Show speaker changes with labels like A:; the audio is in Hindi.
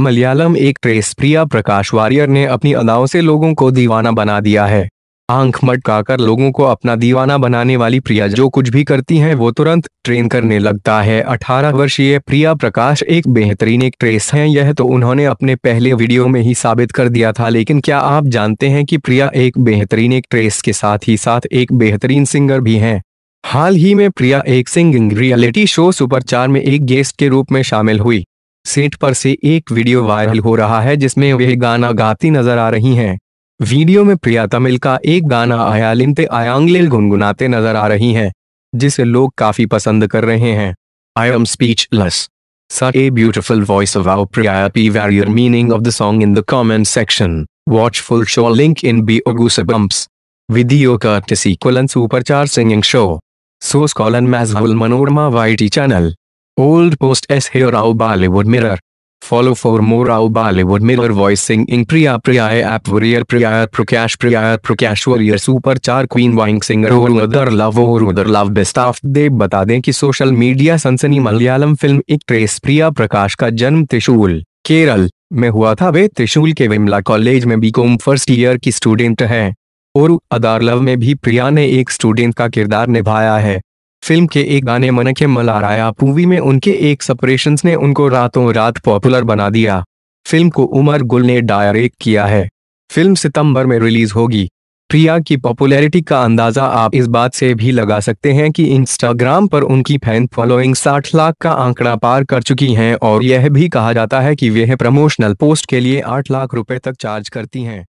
A: मलयालम एक ट्रेस प्रिया प्रकाश वारियर ने अपनी अदाओं से लोगों को दीवाना बना दिया है आंख मटकाकर लोगों को अपना दीवाना बनाने वाली प्रिया जो कुछ भी करती हैं वो तुरंत ट्रेन करने लगता है 18 वर्षीय प्रिया प्रकाश एक बेहतरीन एक्ट्रेस हैं यह तो उन्होंने अपने पहले वीडियो में ही साबित कर दिया था लेकिन क्या आप जानते हैं कि प्रिया एक बेहतरीन एक्ट्रेस के साथ ही साथ एक बेहतरीन सिंगर भी हैं हाल ही में प्रिया एक सिंगिंग रियलिटी शो सुपर चार में एक गेस्ट के रूप में शामिल हुई सेट पर से एक वीडियो वायरल हो रहा है जिसमें वे गाना गाती नजर आ रही हैं। वीडियो में प्रिया तमिल का एक गाना आयालिनते आयांगलिल गुनगुनाते नजर आ रही हैं, जिसे लोग काफी पसंद कर रहे हैं I am speechless sir a beautiful voice अवाउ Priya P Varrier meaning of the song in the comment section watch full show link in बी ओगू से विदियो का सुपरचार सिंगिंग शो सोस colon Mazhavil Manorama YT channel Old post s here Rao Bollywood Mirror. Follow for more Rao Bollywood Mirror voice singing Priya Priya app warrior Priya Prakash Priya Prakash warrior super चार क्वीन वाइंग सिंगर और उधर लव और उधर लव बेस्ट ऑफ दे बता दें कि सोशल मीडिया सनसनी Malayalam film actress Priya Prakash का जन्म त्रिशूल केरल में हुआ था वे त्रिशूल के विमला कॉलेज में बीकॉम फर्स्ट ईयर की स्टूडेंट हैं और अदारलव में भी प्रिया ने एक स्टूडेंट का किरदार निभाया है फिल्म के एक गाने मनखे मलाराया पूवी में उनके एक सपरेशन ने उनको रातों रात पॉपुलर बना दिया फिल्म को उमर गुल ने डायरेक्ट किया है फिल्म सितंबर में रिलीज होगी प्रिया की पॉपुलैरिटी का अंदाजा आप इस बात से भी लगा सकते हैं कि इंस्टाग्राम पर उनकी फैन फॉलोइंग 60 लाख का आंकड़ा पार कर चुकी हैं और यह भी कहा जाता है कि वह प्रमोशनल पोस्ट के लिए 8 लाख रुपए तक चार्ज करती हैं